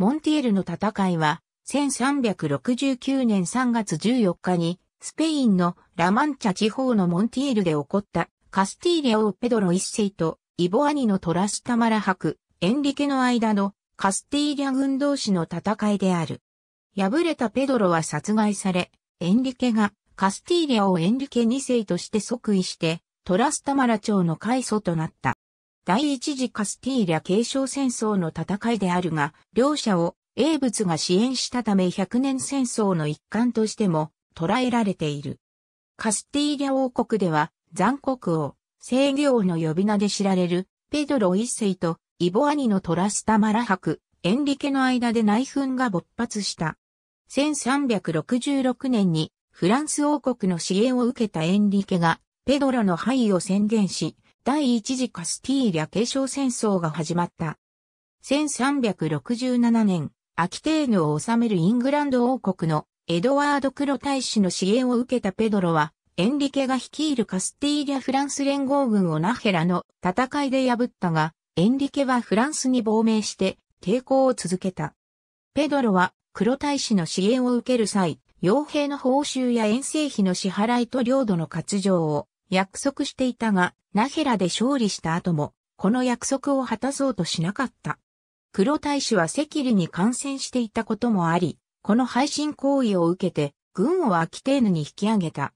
モンティエルの戦いは、1369年3月14日に、スペインのラマンチャ地方のモンティエルで起こったカスティーリア王ペドロ一世とイボアニのトラスタマラ博、エンリケの間のカスティーリャ軍同士の戦いである。敗れたペドロは殺害され、エンリケがカスティーリアをエンリケ2世として即位して、トラスタマラ長の開祖となった。第一次カスティーリャ継承戦争の戦いであるが、両者を英仏が支援したため100年戦争の一環としても捉えられている。カスティーリャ王国では残酷王、制御王の呼び名で知られるペドロ一世とイボアニのトラスタマラク。エンリケの間で内紛が勃発した。1366年にフランス王国の支援を受けたエンリケがペドロの敗を宣言し、第一次カスティーリャ継承戦争が始まった。1367年、アキテーヌを治めるイングランド王国のエドワード・クロ大使の支援を受けたペドロは、エンリケが率いるカスティーリャ・フランス連合軍をナヘラの戦いで破ったが、エンリケはフランスに亡命して抵抗を続けた。ペドロは黒大使の支援を受ける際、傭兵の報酬や遠征費の支払いと領土の割譲を約束していたが、ナヘラで勝利した後も、この約束を果たそうとしなかった。黒大使は赤痢に感染していたこともあり、この配信行為を受けて、軍をアキテーヌに引き上げた。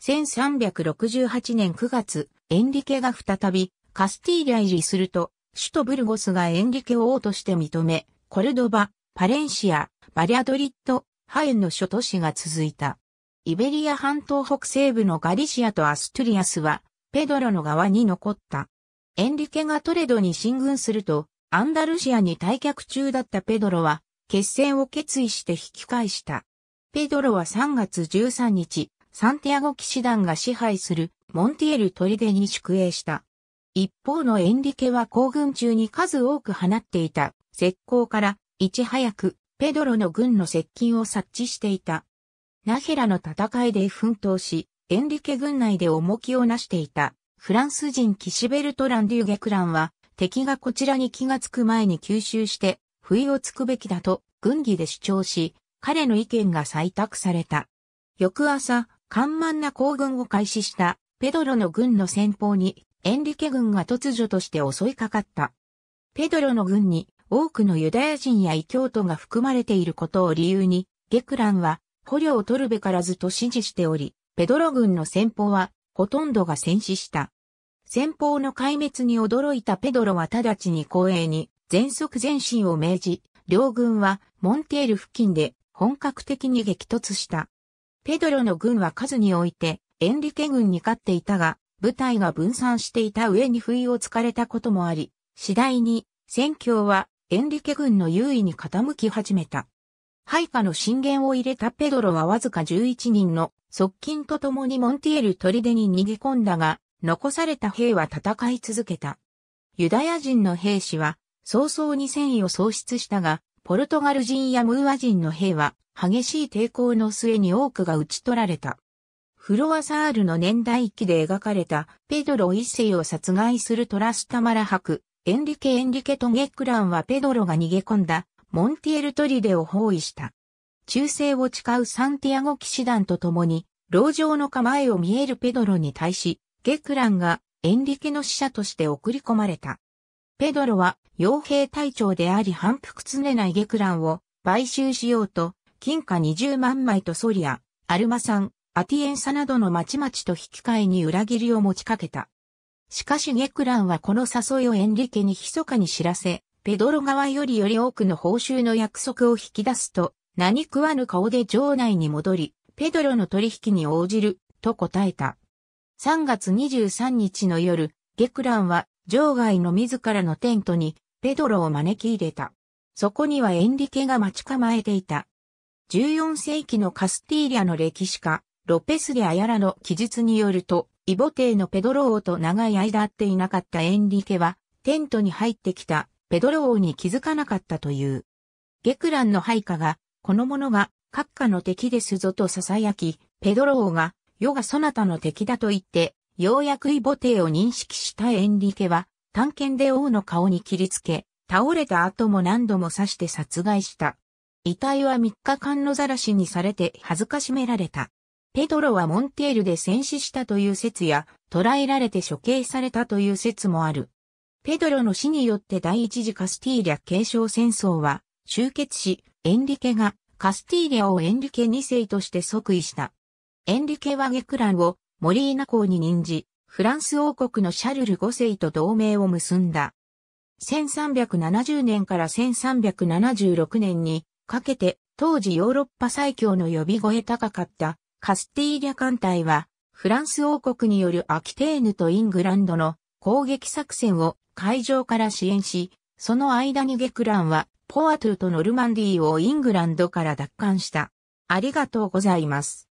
1368年9月、エンリケが再び、カスティーリア入りすると、首都ブルゴスがエンリケを王として認め、コルドバ、パレンシア、バリアドリッド、ハエンの諸都市が続いた。イベリア半島北西部のガリシアとアストゥリアスは、ペドロの側に残った。エンリケがトレドに進軍すると、アンダルシアに退却中だったペドロは、決戦を決意して引き返した。ペドロは3月13日、サンティアゴ騎士団が支配するモンティエル砦に宿営した。一方のエンリケは行軍中に数多く放っていた石膏からいち早くペドロの軍の接近を察知していた。ナヘラの戦いで奮闘し、エンリケ軍内で重きをなしていた、フランス人キシベルト・ランデューゲクランは、敵がこちらに気がつく前に吸収して、不意をつくべきだと、軍議で主張し、彼の意見が採択された。翌朝、緩慢な行軍を開始したペドロの軍の先方にエンリケ軍が突如として襲いかかった。ペドロの軍に多くのユダヤ人や異教徒が含まれていることを理由に、ゲクランは捕虜を取るべからずと指示しており、ペドロ軍の先方は、ほとんどが戦死した。先方の壊滅に驚いたペドロは直ちに公営に、全速前進を命じ、両軍は、モンテール付近で、本格的に激突した。ペドロの軍は数において、エンリケ軍に勝っていたが、部隊が分散していた上に不意をつかれたこともあり、次第に、戦況はエンリケ軍の優位に傾き始めた。配下の進言を入れたペドロはわずか11人の側近と共にモンティエル砦に逃げ込んだが、残された兵は戦い続けた。ユダヤ人の兵士は早々に戦意を喪失したが、ポルトガル人やムーア人の兵は激しい抵抗の末に多くが討ち取られた。フロアサールの年代記で描かれたペドロ一世を殺害するトラスタマラ博、エンリケ・エンリケとゲックランはペドロが逃げ込んだモンティエルトリデを包囲した。忠誠を誓うサンティアゴ騎士団と共に、牢城の構えを見えるペドロに対し、ゲクランがエンリケの使者として送り込まれた。ペドロは傭兵隊長であり反復常ないゲクランを買収しようと、金貨20万枚とソリア、アルマさん、アティエンサなどの町々と引き換えに裏切りを持ちかけた。しかしゲクランはこの誘いをエンリケに密かに知らせ、ペドロ側よりより多くの報酬の約束を引き出すと、何食わぬ顔で城内に戻り、ペドロの取引に応じる、と答えた。3月23日の夜、ゲクランは、場外の自らのテントに、ペドロを招き入れた。そこにはエンリケが待ち構えていた。14世紀のカスティーリャの歴史家、ロペス・でアヤラの記述によると、イボテのペドロ王と長い間会っていなかったエンリケは、テントに入ってきたペドロ王に気づかなかったという。ゲクランの配下が、この者が、閣下の敵ですぞと囁き、ペドロ王が、世がそなたの敵だと言って、ようやくイボテーを認識したエンリケは、探検で王の顔に切りつけ、倒れた後も何度も刺して殺害した。遺体は3日間のざらしにされて恥ずかしめられた。ペドロはモンテールで戦死したという説や、捕らえられて処刑されたという説もある。ペドロの死によって第一次カスティーリャ継承戦争は終結し、エンリケがカスティーリャをエンリケ2世として即位した。エンリケはゲクランをモリーナ公に任じ、フランス王国のシャルル5世と同盟を結んだ。1370年から1376年にかけて当時ヨーロッパ最強の呼び声高かったカスティーリャ艦隊はフランス王国によるアキテーヌとイングランドの攻撃作戦を海上から支援し、その間にゲクランはポアトゥとノルマンディーをイングランドから奪還した。ありがとうございます。